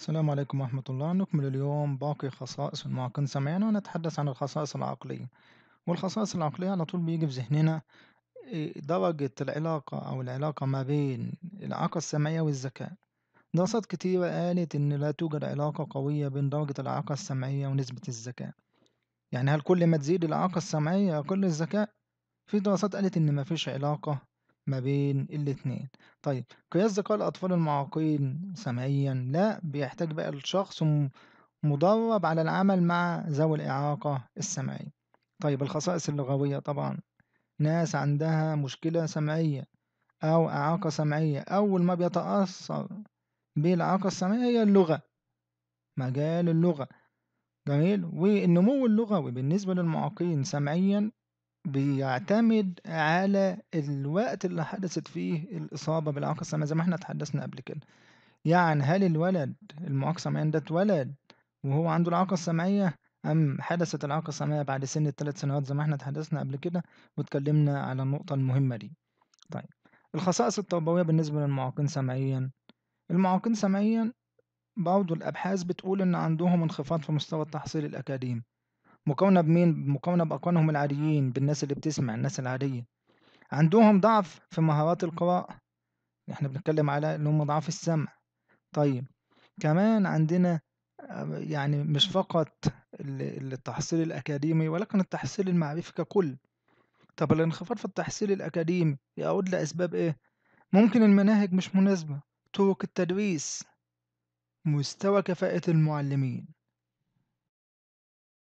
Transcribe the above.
السلام عليكم ورحمة الله نكمل اليوم باقي خصائص المعاقين سمعنا ونتحدث عن الخصائص العقلية والخصائص العقلية على طول بيجي في ذهننا إيه، درجة العلاقة أو العلاقة ما بين الإعاقة السمعية والذكاء دراسات كتيرة قالت إن لا توجد علاقة قوية بين درجة الإعاقة السمعية ونسبة الذكاء يعني هل كل ما تزيد الإعاقة السمعية يقل الذكاء؟ في دراسات قالت إن مفيش علاقة ما بين الاتنين طيب قياس ذكاء الأطفال المعاقين سمعيا لا بيحتاج بقى الشخص مدرب على العمل مع ذوي الإعاقة السمعية طيب الخصائص اللغوية طبعا ناس عندها مشكلة سمعية أو إعاقة سمعية أول ما بيتأثر بالإعاقة السمعية هي اللغة مجال اللغة جميل والنمو اللغوي بالنسبة للمعاقين سمعيا بيعتمد على الوقت اللي حدثت فيه الإصابة بالعاقة السمعية زي ما إحنا اتحدثنا قبل كده. يعني هل الولد المعاق سمعيًا ده اتولد وهو عنده الإعاقة السمعية أم حدثت الإعاقة السمعية بعد سن الثلاث سنوات زي ما إحنا اتحدثنا قبل كده واتكلمنا على النقطة المهمة دي. طيب الخصائص التربوية بالنسبة للمعاقين سمعيًا، المعاقين سمعيًا برضه الأبحاث بتقول إن عندهم انخفاض في مستوى التحصيل الأكاديمي. مكونة بمين مكونة بأقوانهم العاديين بالناس اللي بتسمع الناس العادية عندهم ضعف في مهارات القراءة احنا بنتكلم على ان هم ضعف السمع طيب كمان عندنا آه، يعني مش فقط التحصيل الأكاديمي ولكن التحصيل المعرفي ككل طب الانخفاض في التحصيل الأكاديمي يعود لأسباب إيه؟ ممكن المناهج مش مناسبة طرق التدريس مستوى كفاءة المعلمين